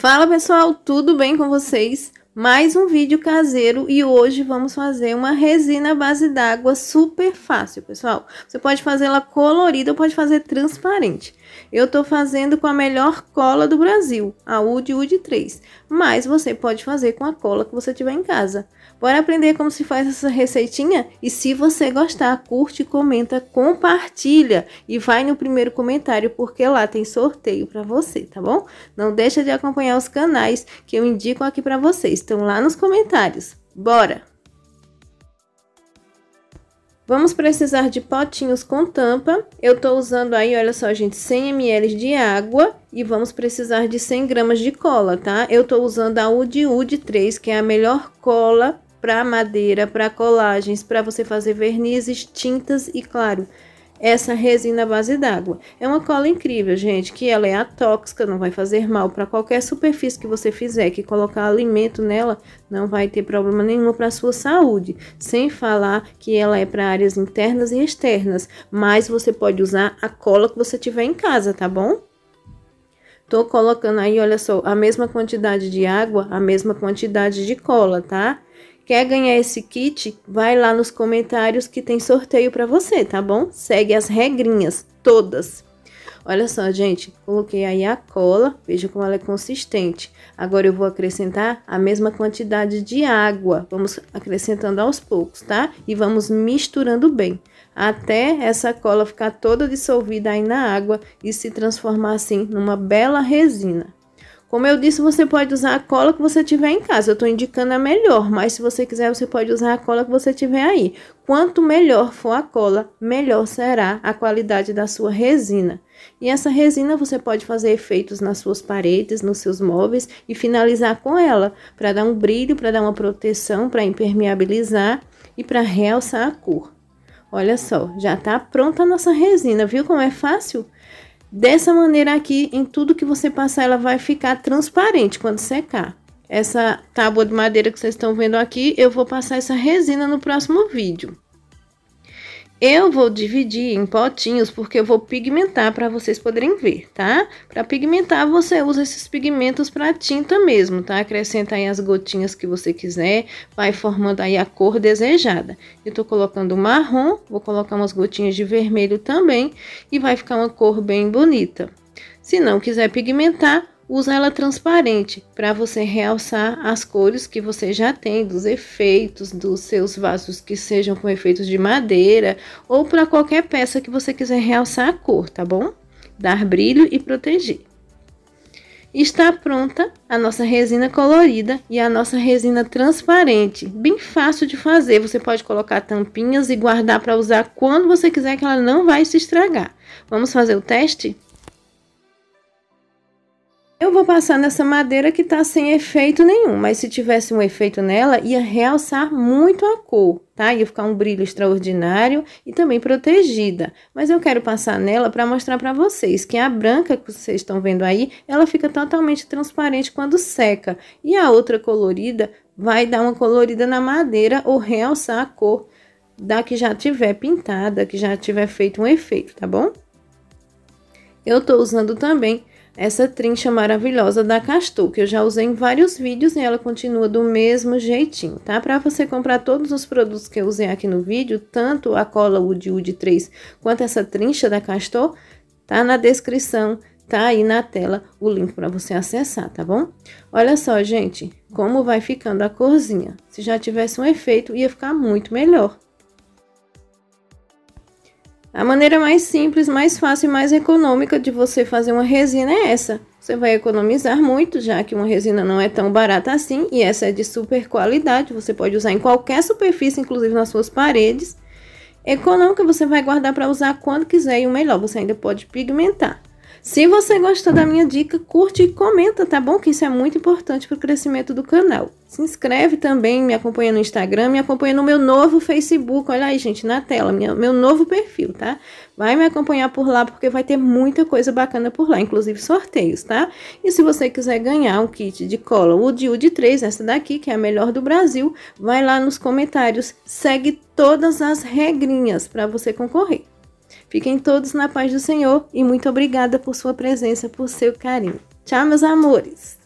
Fala pessoal, tudo bem com vocês? mais um vídeo caseiro e hoje vamos fazer uma resina base d'água super fácil, pessoal. Você pode fazê-la colorida ou pode fazer transparente. Eu tô fazendo com a melhor cola do Brasil, a Wood Wood 3, mas você pode fazer com a cola que você tiver em casa. Bora aprender como se faz essa receitinha? E se você gostar, curte, comenta, compartilha e vai no primeiro comentário porque lá tem sorteio para você, tá bom? Não deixa de acompanhar os canais que eu indico aqui para vocês estão lá nos comentários. Bora! Vamos precisar de potinhos com tampa. Eu tô usando aí, olha só, gente, 100 ml de água e vamos precisar de 100 gramas de cola, tá? Eu tô usando a Udi Udi 3, que é a melhor cola para madeira, para colagens, para você fazer vernizes, tintas e, claro, essa resina base d'água. É uma cola incrível, gente, que ela é atóxica, não vai fazer mal para qualquer superfície que você fizer, que colocar alimento nela não vai ter problema nenhum para sua saúde, sem falar que ela é para áreas internas e externas, mas você pode usar a cola que você tiver em casa, tá bom? Tô colocando aí, olha só, a mesma quantidade de água, a mesma quantidade de cola, tá? Quer ganhar esse kit? Vai lá nos comentários que tem sorteio para você, tá bom? Segue as regrinhas, todas. Olha só, gente, coloquei aí a cola, veja como ela é consistente. Agora eu vou acrescentar a mesma quantidade de água, vamos acrescentando aos poucos, tá? E vamos misturando bem, até essa cola ficar toda dissolvida aí na água e se transformar assim numa bela resina. Como eu disse, você pode usar a cola que você tiver em casa. Eu estou indicando a melhor, mas se você quiser, você pode usar a cola que você tiver aí. Quanto melhor for a cola, melhor será a qualidade da sua resina. E essa resina você pode fazer efeitos nas suas paredes, nos seus móveis e finalizar com ela, para dar um brilho, para dar uma proteção, para impermeabilizar e para realçar a cor. Olha só, já está pronta a nossa resina, viu como é fácil? Dessa maneira aqui, em tudo que você passar, ela vai ficar transparente quando secar. Essa tábua de madeira que vocês estão vendo aqui, eu vou passar essa resina no próximo vídeo. Eu vou dividir em potinhos porque eu vou pigmentar para vocês poderem ver, tá? Para pigmentar você usa esses pigmentos para tinta mesmo, tá? Acrescenta aí as gotinhas que você quiser, vai formando aí a cor desejada. Eu tô colocando marrom, vou colocar umas gotinhas de vermelho também e vai ficar uma cor bem bonita. Se não quiser pigmentar, usa ela transparente para você realçar as cores que você já tem, dos efeitos dos seus vasos que sejam com efeitos de madeira ou para qualquer peça que você quiser realçar a cor, tá bom? Dar brilho e proteger. Está pronta a nossa resina colorida e a nossa resina transparente. Bem fácil de fazer, você pode colocar tampinhas e guardar para usar quando você quiser que ela não vai se estragar. Vamos fazer o teste? Eu vou passar nessa madeira que tá sem efeito nenhum, mas se tivesse um efeito nela, ia realçar muito a cor, tá? Ia ficar um brilho extraordinário e também protegida. Mas eu quero passar nela para mostrar para vocês que a branca que vocês estão vendo aí, ela fica totalmente transparente quando seca. E a outra colorida vai dar uma colorida na madeira ou realçar a cor da que já tiver pintada, que já tiver feito um efeito, tá bom? Eu tô usando também essa trincha maravilhosa da Castor, que eu já usei em vários vídeos e ela continua do mesmo jeitinho, tá? Para você comprar todos os produtos que eu usei aqui no vídeo, tanto a cola Wood Wood 3 quanto essa trincha da Castor, tá na descrição, tá aí na tela o link para você acessar, tá bom? Olha só, gente, como vai ficando a corzinha. Se já tivesse um efeito, ia ficar muito melhor. A maneira mais simples, mais fácil e mais econômica de você fazer uma resina é essa. Você vai economizar muito, já que uma resina não é tão barata assim, e essa é de super qualidade, você pode usar em qualquer superfície, inclusive nas suas paredes. Econômica você vai guardar para usar quando quiser e o melhor, você ainda pode pigmentar. Se você gostou da minha dica, curte e comenta, tá bom? Que isso é muito importante para o crescimento do canal. Se inscreve também, me acompanha no Instagram, me acompanha no meu novo Facebook. Olha aí, gente, na tela, minha, meu novo perfil, tá? Vai me acompanhar por lá, porque vai ter muita coisa bacana por lá, inclusive sorteios, tá? E se você quiser ganhar um kit de cola Wood Wood 3, essa daqui, que é a melhor do Brasil, vai lá nos comentários, segue todas as regrinhas para você concorrer. Fiquem todos na paz do Senhor e muito obrigada por sua presença, por seu carinho. Tchau, meus amores!